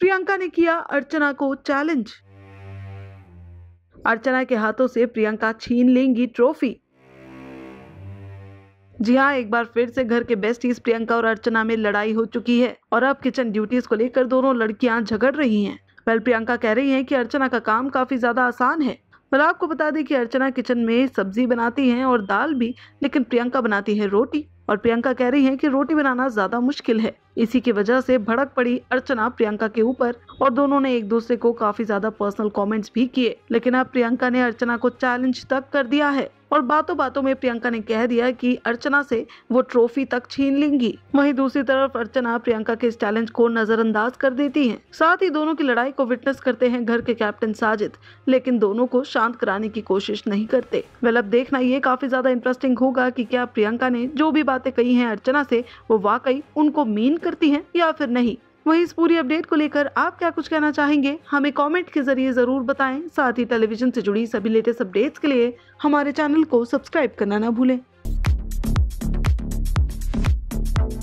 प्रियंका ने किया अर्चना को चैलेंज अर्चना के हाथों से प्रियंका छीन लेंगी ट्रॉफी जी हाँ एक बार फिर से घर के बेस्टीज प्रियंका और अर्चना में लड़ाई हो चुकी है और अब किचन ड्यूटीज को लेकर दोनों लड़कियां झगड़ रही हैं वेल प्रियंका कह रही हैं कि अर्चना का काम काफी ज्यादा आसान है पर आपको बता दें कि अर्चना किचन में सब्जी बनाती हैं और दाल भी लेकिन प्रियंका बनाती है रोटी और प्रियंका कह रही हैं कि रोटी बनाना ज्यादा मुश्किल है इसी की वजह से भड़क पड़ी अर्चना प्रियंका के ऊपर और दोनों ने एक दूसरे को काफी ज्यादा पर्सनल कमेंट्स भी किए लेकिन अब प्रियंका ने अर्चना को चैलेंज तक कर दिया है और बातों बातों में प्रियंका ने कह दिया कि अर्चना से वो ट्रॉफी तक छीन लेंगी वहीं दूसरी तरफ अर्चना प्रियंका के इस चैलेंज को नजरअंदाज कर देती हैं साथ ही दोनों की लड़ाई को विटनेस करते हैं घर के कैप्टन साजिद लेकिन दोनों को शांत कराने की कोशिश नहीं करते वेल अब देखना ये काफी ज्यादा इंटरेस्टिंग होगा की क्या प्रियंका ने जो भी बातें कही है अर्चना से वो वाकई उनको मीन करती है या फिर नहीं वहीं इस पूरी अपडेट को लेकर आप क्या कुछ कहना चाहेंगे हमें कमेंट के जरिए ज़रूर बताएं साथ ही टेलीविजन से जुड़ी सभी लेटेस्ट अपडेट्स के लिए हमारे चैनल को सब्सक्राइब करना ना भूलें